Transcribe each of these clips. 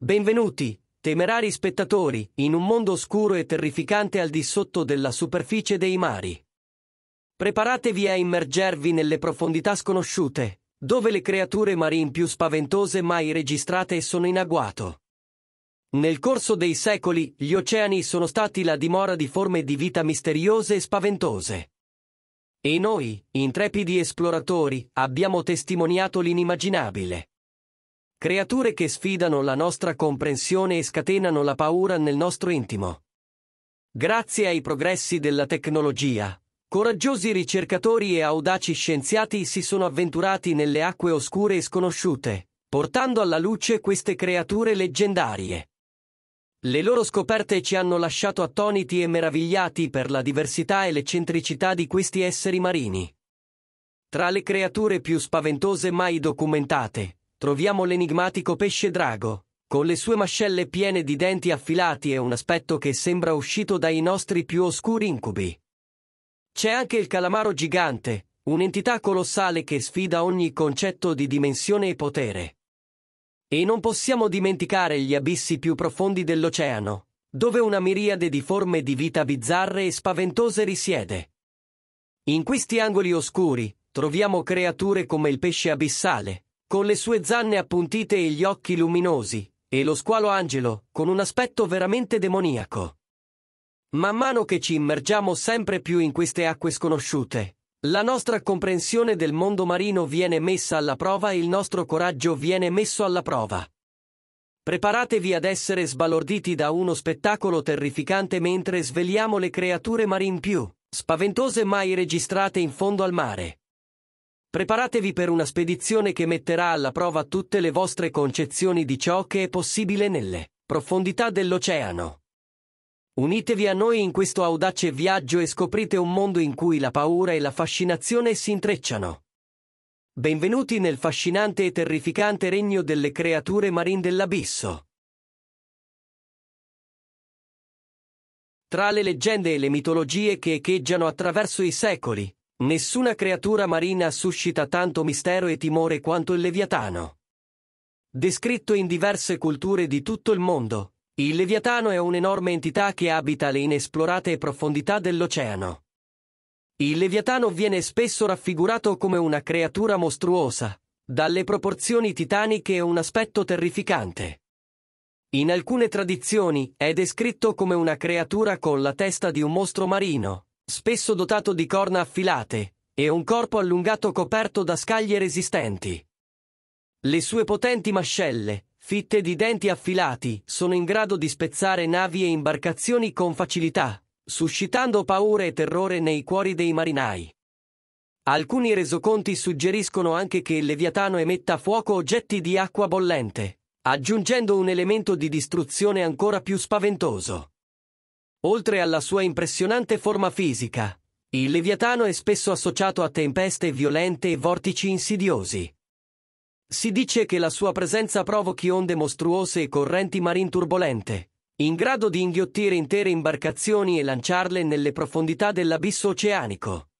Benvenuti, temerari spettatori, in un mondo oscuro e terrificante al di sotto della superficie dei mari. Preparatevi a immergervi nelle profondità sconosciute, dove le creature marine più spaventose mai registrate sono in agguato. Nel corso dei secoli, gli oceani sono stati la dimora di forme di vita misteriose e spaventose. E noi, intrepidi esploratori, abbiamo testimoniato l'inimmaginabile creature che sfidano la nostra comprensione e scatenano la paura nel nostro intimo. Grazie ai progressi della tecnologia, coraggiosi ricercatori e audaci scienziati si sono avventurati nelle acque oscure e sconosciute, portando alla luce queste creature leggendarie. Le loro scoperte ci hanno lasciato attoniti e meravigliati per la diversità e l'eccentricità di questi esseri marini. Tra le creature più spaventose mai documentate, troviamo l'enigmatico pesce drago, con le sue mascelle piene di denti affilati e un aspetto che sembra uscito dai nostri più oscuri incubi. C'è anche il calamaro gigante, un'entità colossale che sfida ogni concetto di dimensione e potere. E non possiamo dimenticare gli abissi più profondi dell'oceano, dove una miriade di forme di vita bizzarre e spaventose risiede. In questi angoli oscuri troviamo creature come il pesce abissale, con le sue zanne appuntite e gli occhi luminosi, e lo squalo angelo, con un aspetto veramente demoniaco. Man mano che ci immergiamo sempre più in queste acque sconosciute, la nostra comprensione del mondo marino viene messa alla prova e il nostro coraggio viene messo alla prova. Preparatevi ad essere sbalorditi da uno spettacolo terrificante mentre svegliamo le creature marine più spaventose mai registrate in fondo al mare. Preparatevi per una spedizione che metterà alla prova tutte le vostre concezioni di ciò che è possibile nelle profondità dell'oceano. Unitevi a noi in questo audace viaggio e scoprite un mondo in cui la paura e la fascinazione si intrecciano. Benvenuti nel fascinante e terrificante regno delle creature marine dell'abisso. Tra le leggende e le mitologie che echeggiano attraverso i secoli, Nessuna creatura marina suscita tanto mistero e timore quanto il leviatano. Descritto in diverse culture di tutto il mondo, il leviatano è un'enorme entità che abita le inesplorate profondità dell'oceano. Il leviatano viene spesso raffigurato come una creatura mostruosa, dalle proporzioni titaniche e un aspetto terrificante. In alcune tradizioni è descritto come una creatura con la testa di un mostro marino, spesso dotato di corna affilate, e un corpo allungato coperto da scaglie resistenti. Le sue potenti mascelle, fitte di denti affilati, sono in grado di spezzare navi e imbarcazioni con facilità, suscitando paure e terrore nei cuori dei marinai. Alcuni resoconti suggeriscono anche che il Leviatano emetta fuoco oggetti di acqua bollente, aggiungendo un elemento di distruzione ancora più spaventoso. Oltre alla sua impressionante forma fisica, il leviatano è spesso associato a tempeste violente e vortici insidiosi. Si dice che la sua presenza provochi onde mostruose e correnti marin turbolente, in grado di inghiottire intere imbarcazioni e lanciarle nelle profondità dell'abisso oceanico.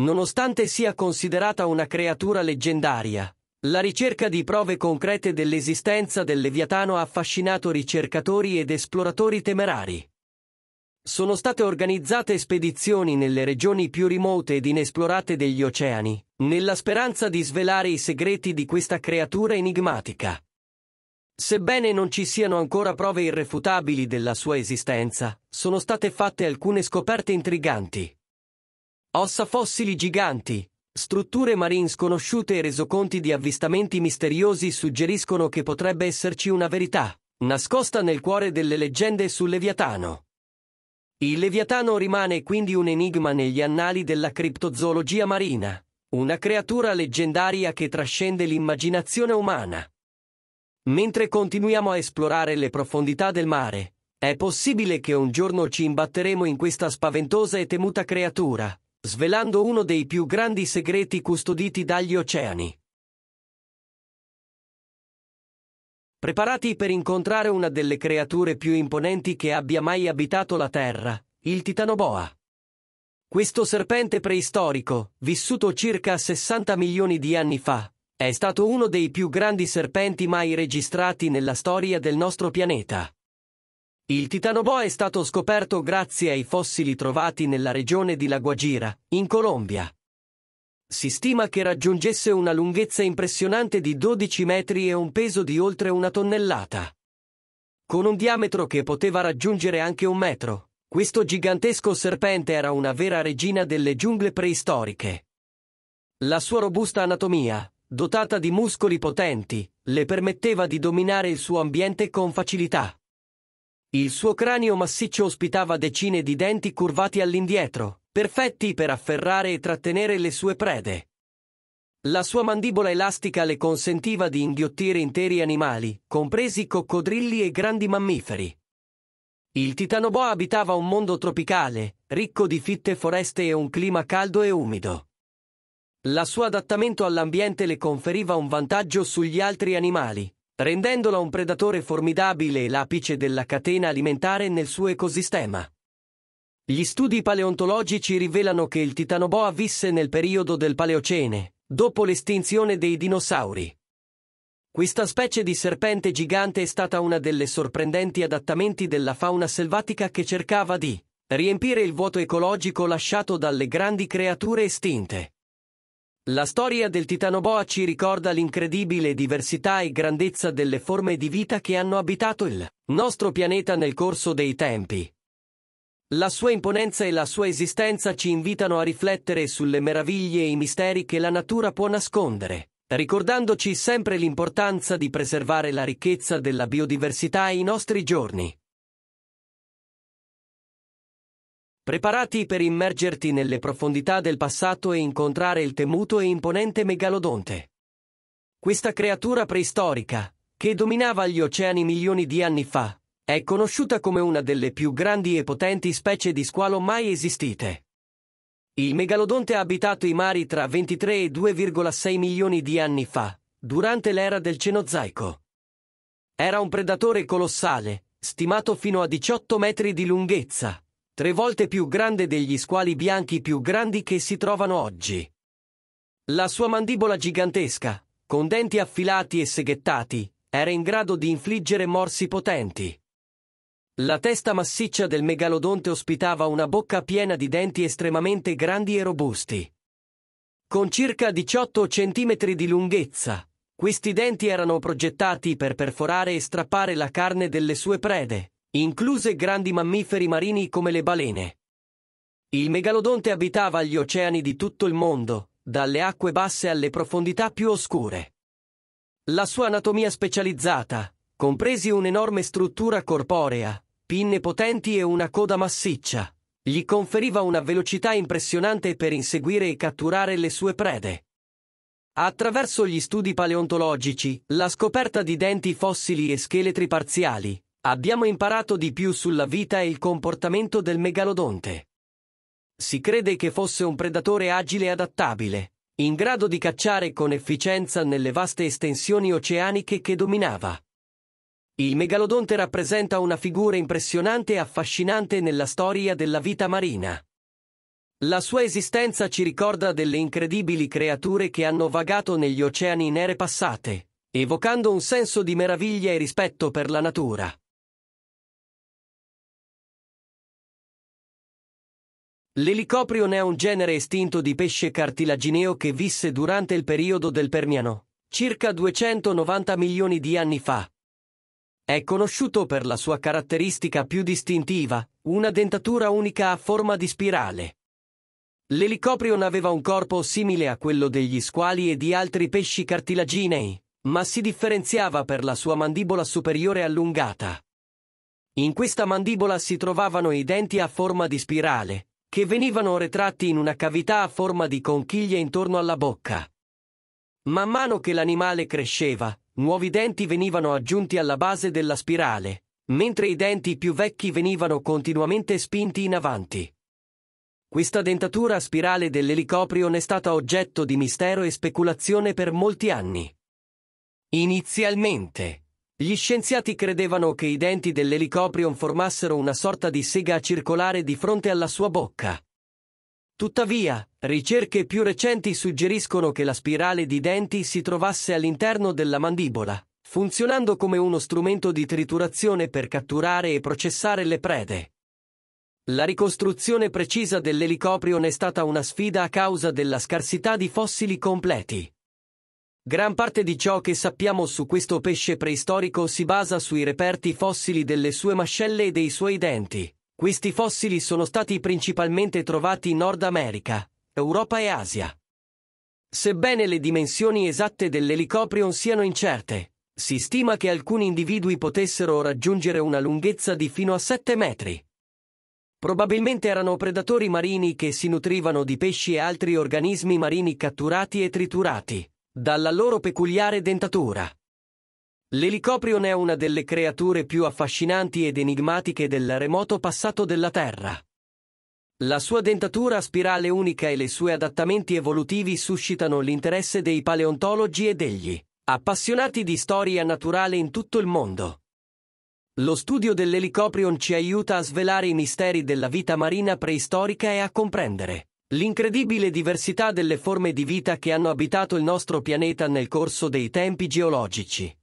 Nonostante sia considerata una creatura leggendaria, la ricerca di prove concrete dell'esistenza del leviatano ha affascinato ricercatori ed esploratori temerari sono state organizzate spedizioni nelle regioni più remote ed inesplorate degli oceani, nella speranza di svelare i segreti di questa creatura enigmatica. Sebbene non ci siano ancora prove irrefutabili della sua esistenza, sono state fatte alcune scoperte intriganti. Ossa fossili giganti, strutture marine sconosciute e resoconti di avvistamenti misteriosi suggeriscono che potrebbe esserci una verità, nascosta nel cuore delle leggende sul Leviatano. Il leviatano rimane quindi un enigma negli annali della criptozoologia marina, una creatura leggendaria che trascende l'immaginazione umana. Mentre continuiamo a esplorare le profondità del mare, è possibile che un giorno ci imbatteremo in questa spaventosa e temuta creatura, svelando uno dei più grandi segreti custoditi dagli oceani. Preparati per incontrare una delle creature più imponenti che abbia mai abitato la Terra, il Titanoboa. Questo serpente preistorico, vissuto circa 60 milioni di anni fa, è stato uno dei più grandi serpenti mai registrati nella storia del nostro pianeta. Il Titanoboa è stato scoperto grazie ai fossili trovati nella regione di La Guajira, in Colombia. Si stima che raggiungesse una lunghezza impressionante di 12 metri e un peso di oltre una tonnellata. Con un diametro che poteva raggiungere anche un metro, questo gigantesco serpente era una vera regina delle giungle preistoriche. La sua robusta anatomia, dotata di muscoli potenti, le permetteva di dominare il suo ambiente con facilità. Il suo cranio massiccio ospitava decine di denti curvati all'indietro, perfetti per afferrare e trattenere le sue prede. La sua mandibola elastica le consentiva di inghiottire interi animali, compresi coccodrilli e grandi mammiferi. Il titanoboa abitava un mondo tropicale, ricco di fitte foreste e un clima caldo e umido. La sua adattamento all'ambiente le conferiva un vantaggio sugli altri animali, rendendola un predatore formidabile e l'apice della catena alimentare nel suo ecosistema. Gli studi paleontologici rivelano che il titanoboa visse nel periodo del Paleocene, dopo l'estinzione dei dinosauri. Questa specie di serpente gigante è stata una delle sorprendenti adattamenti della fauna selvatica che cercava di riempire il vuoto ecologico lasciato dalle grandi creature estinte. La storia del titanoboa ci ricorda l'incredibile diversità e grandezza delle forme di vita che hanno abitato il nostro pianeta nel corso dei tempi, la sua imponenza e la sua esistenza ci invitano a riflettere sulle meraviglie e i misteri che la natura può nascondere, ricordandoci sempre l'importanza di preservare la ricchezza della biodiversità ai nostri giorni. Preparati per immergerti nelle profondità del passato e incontrare il temuto e imponente megalodonte. Questa creatura preistorica, che dominava gli oceani milioni di anni fa, è conosciuta come una delle più grandi e potenti specie di squalo mai esistite. Il megalodonte ha abitato i mari tra 23 e 2,6 milioni di anni fa, durante l'era del Cenozaico. Era un predatore colossale, stimato fino a 18 metri di lunghezza, tre volte più grande degli squali bianchi più grandi che si trovano oggi. La sua mandibola gigantesca, con denti affilati e seghettati, era in grado di infliggere morsi potenti. La testa massiccia del megalodonte ospitava una bocca piena di denti estremamente grandi e robusti. Con circa 18 cm di lunghezza, questi denti erano progettati per perforare e strappare la carne delle sue prede, incluse grandi mammiferi marini come le balene. Il megalodonte abitava gli oceani di tutto il mondo, dalle acque basse alle profondità più oscure. La sua anatomia specializzata, compresi un'enorme struttura corporea, pinne potenti e una coda massiccia. Gli conferiva una velocità impressionante per inseguire e catturare le sue prede. Attraverso gli studi paleontologici, la scoperta di denti fossili e scheletri parziali, abbiamo imparato di più sulla vita e il comportamento del megalodonte. Si crede che fosse un predatore agile e adattabile, in grado di cacciare con efficienza nelle vaste estensioni oceaniche che dominava. Il megalodonte rappresenta una figura impressionante e affascinante nella storia della vita marina. La sua esistenza ci ricorda delle incredibili creature che hanno vagato negli oceani in ere passate, evocando un senso di meraviglia e rispetto per la natura. L'elicoprion è un genere estinto di pesce cartilagineo che visse durante il periodo del Permiano, circa 290 milioni di anni fa, è conosciuto per la sua caratteristica più distintiva, una dentatura unica a forma di spirale. L'elicoprion aveva un corpo simile a quello degli squali e di altri pesci cartilaginei, ma si differenziava per la sua mandibola superiore allungata. In questa mandibola si trovavano i denti a forma di spirale, che venivano retratti in una cavità a forma di conchiglie intorno alla bocca. Man mano che l'animale cresceva, nuovi denti venivano aggiunti alla base della spirale, mentre i denti più vecchi venivano continuamente spinti in avanti. Questa dentatura spirale dell'elicoprion è stata oggetto di mistero e speculazione per molti anni. Inizialmente, gli scienziati credevano che i denti dell'elicoprion formassero una sorta di sega circolare di fronte alla sua bocca, Tuttavia, ricerche più recenti suggeriscono che la spirale di denti si trovasse all'interno della mandibola, funzionando come uno strumento di triturazione per catturare e processare le prede. La ricostruzione precisa dell'elicoprion è stata una sfida a causa della scarsità di fossili completi. Gran parte di ciò che sappiamo su questo pesce preistorico si basa sui reperti fossili delle sue mascelle e dei suoi denti. Questi fossili sono stati principalmente trovati in Nord America, Europa e Asia. Sebbene le dimensioni esatte dell'elicoprion siano incerte, si stima che alcuni individui potessero raggiungere una lunghezza di fino a 7 metri. Probabilmente erano predatori marini che si nutrivano di pesci e altri organismi marini catturati e triturati, dalla loro peculiare dentatura. L'elicoprion è una delle creature più affascinanti ed enigmatiche del remoto passato della Terra. La sua dentatura a spirale unica e le sue adattamenti evolutivi suscitano l'interesse dei paleontologi e degli appassionati di storia naturale in tutto il mondo. Lo studio dell'elicoprion ci aiuta a svelare i misteri della vita marina preistorica e a comprendere l'incredibile diversità delle forme di vita che hanno abitato il nostro pianeta nel corso dei tempi geologici.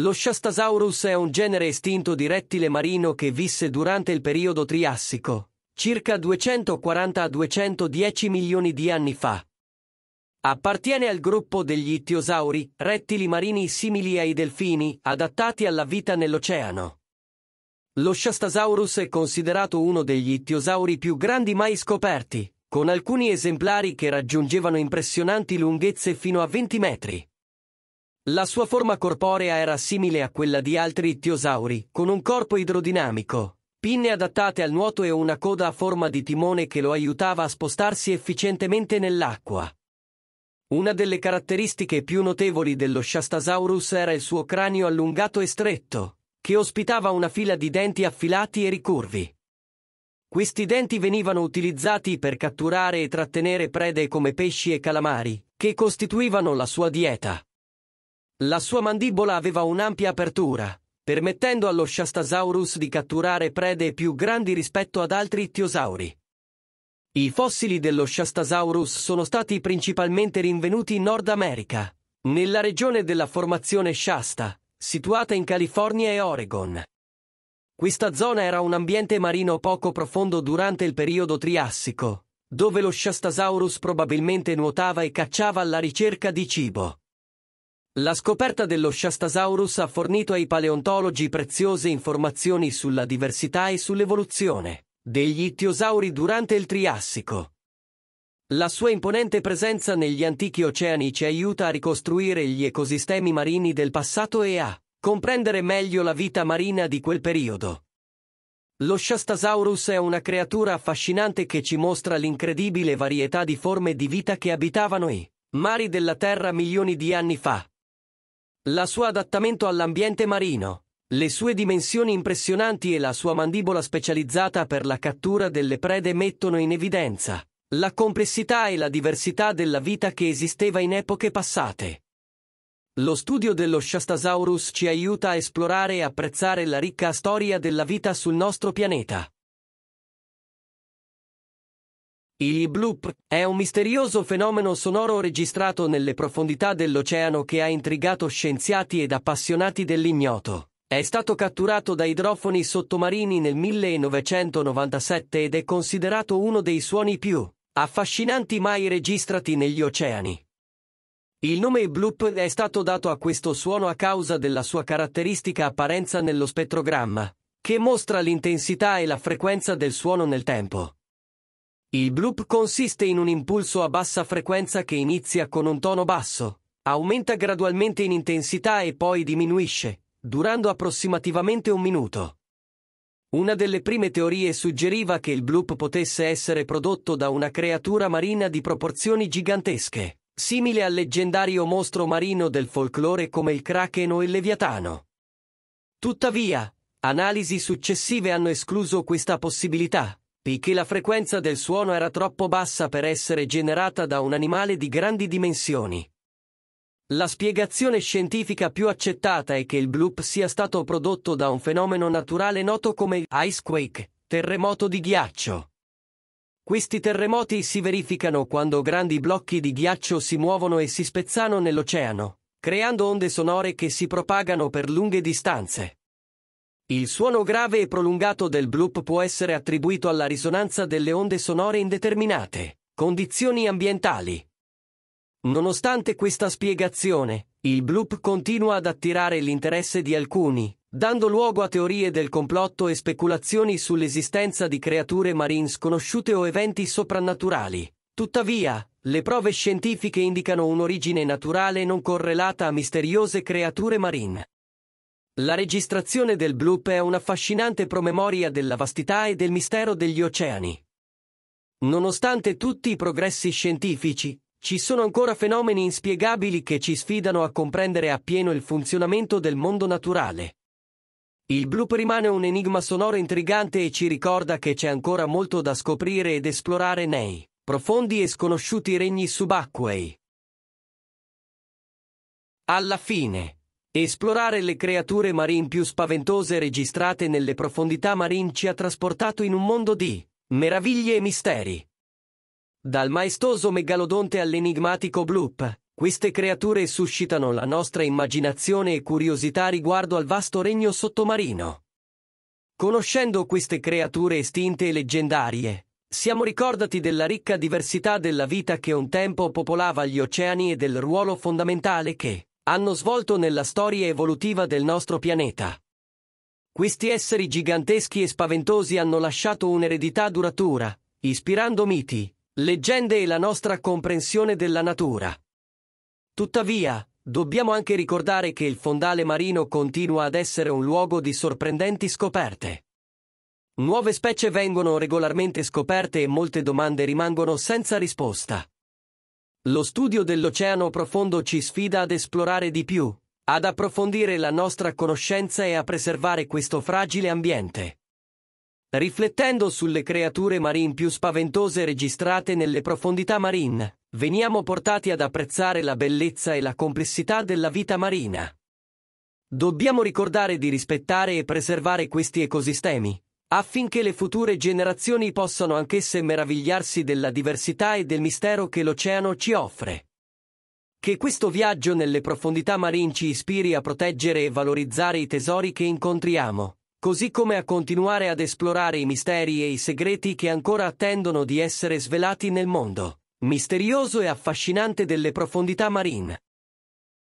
Lo Shastasaurus è un genere estinto di rettile marino che visse durante il periodo Triassico, circa 240 a 210 milioni di anni fa. Appartiene al gruppo degli ittiosauri, rettili marini simili ai delfini, adattati alla vita nell'oceano. Lo Shastasaurus è considerato uno degli ittiosauri più grandi mai scoperti, con alcuni esemplari che raggiungevano impressionanti lunghezze fino a 20 metri. La sua forma corporea era simile a quella di altri ittiosauri, con un corpo idrodinamico, pinne adattate al nuoto e una coda a forma di timone che lo aiutava a spostarsi efficientemente nell'acqua. Una delle caratteristiche più notevoli dello Shastasaurus era il suo cranio allungato e stretto, che ospitava una fila di denti affilati e ricurvi. Questi denti venivano utilizzati per catturare e trattenere prede come pesci e calamari, che costituivano la sua dieta. La sua mandibola aveva un'ampia apertura, permettendo allo Shastasaurus di catturare prede più grandi rispetto ad altri ittiosauri. I fossili dello Shastasaurus sono stati principalmente rinvenuti in Nord America, nella regione della formazione Shasta, situata in California e Oregon. Questa zona era un ambiente marino poco profondo durante il periodo Triassico, dove lo Shastasaurus probabilmente nuotava e cacciava alla ricerca di cibo. La scoperta dello Shastasaurus ha fornito ai paleontologi preziose informazioni sulla diversità e sull'evoluzione degli ittiosauri durante il Triassico. La sua imponente presenza negli antichi oceani ci aiuta a ricostruire gli ecosistemi marini del passato e a comprendere meglio la vita marina di quel periodo. Lo Shastasaurus è una creatura affascinante che ci mostra l'incredibile varietà di forme di vita che abitavano i mari della Terra milioni di anni fa la sua adattamento all'ambiente marino, le sue dimensioni impressionanti e la sua mandibola specializzata per la cattura delle prede mettono in evidenza la complessità e la diversità della vita che esisteva in epoche passate. Lo studio dello Shastasaurus ci aiuta a esplorare e apprezzare la ricca storia della vita sul nostro pianeta. Il bloop è un misterioso fenomeno sonoro registrato nelle profondità dell'oceano che ha intrigato scienziati ed appassionati dell'ignoto. È stato catturato da idrofoni sottomarini nel 1997 ed è considerato uno dei suoni più affascinanti mai registrati negli oceani. Il nome bloop è stato dato a questo suono a causa della sua caratteristica apparenza nello spettrogramma, che mostra l'intensità e la frequenza del suono nel tempo. Il bloop consiste in un impulso a bassa frequenza che inizia con un tono basso, aumenta gradualmente in intensità e poi diminuisce, durando approssimativamente un minuto. Una delle prime teorie suggeriva che il bloop potesse essere prodotto da una creatura marina di proporzioni gigantesche, simile al leggendario mostro marino del folklore come il Kraken o il Leviatano. Tuttavia, analisi successive hanno escluso questa possibilità, poiché la frequenza del suono era troppo bassa per essere generata da un animale di grandi dimensioni. La spiegazione scientifica più accettata è che il bloop sia stato prodotto da un fenomeno naturale noto come icequake, terremoto di ghiaccio. Questi terremoti si verificano quando grandi blocchi di ghiaccio si muovono e si spezzano nell'oceano, creando onde sonore che si propagano per lunghe distanze. Il suono grave e prolungato del bloop può essere attribuito alla risonanza delle onde sonore in determinate condizioni ambientali. Nonostante questa spiegazione, il bloop continua ad attirare l'interesse di alcuni, dando luogo a teorie del complotto e speculazioni sull'esistenza di creature marine sconosciute o eventi soprannaturali. Tuttavia, le prove scientifiche indicano un'origine naturale non correlata a misteriose creature marine. La registrazione del bloop è un'affascinante promemoria della vastità e del mistero degli oceani. Nonostante tutti i progressi scientifici, ci sono ancora fenomeni inspiegabili che ci sfidano a comprendere appieno il funzionamento del mondo naturale. Il bloop rimane un enigma sonoro intrigante e ci ricorda che c'è ancora molto da scoprire ed esplorare nei profondi e sconosciuti regni subacquei. Alla fine, Esplorare le creature marine più spaventose registrate nelle profondità marine ci ha trasportato in un mondo di meraviglie e misteri. Dal maestoso megalodonte all'enigmatico bloop, queste creature suscitano la nostra immaginazione e curiosità riguardo al vasto regno sottomarino. Conoscendo queste creature estinte e leggendarie, siamo ricordati della ricca diversità della vita che un tempo popolava gli oceani e del ruolo fondamentale che hanno svolto nella storia evolutiva del nostro pianeta. Questi esseri giganteschi e spaventosi hanno lasciato un'eredità duratura, ispirando miti, leggende e la nostra comprensione della natura. Tuttavia, dobbiamo anche ricordare che il fondale marino continua ad essere un luogo di sorprendenti scoperte. Nuove specie vengono regolarmente scoperte e molte domande rimangono senza risposta. Lo studio dell'oceano profondo ci sfida ad esplorare di più, ad approfondire la nostra conoscenza e a preservare questo fragile ambiente. Riflettendo sulle creature marine più spaventose registrate nelle profondità marine, veniamo portati ad apprezzare la bellezza e la complessità della vita marina. Dobbiamo ricordare di rispettare e preservare questi ecosistemi, affinché le future generazioni possano anch'esse meravigliarsi della diversità e del mistero che l'oceano ci offre. Che questo viaggio nelle profondità marine ci ispiri a proteggere e valorizzare i tesori che incontriamo, così come a continuare ad esplorare i misteri e i segreti che ancora attendono di essere svelati nel mondo, misterioso e affascinante delle profondità marine.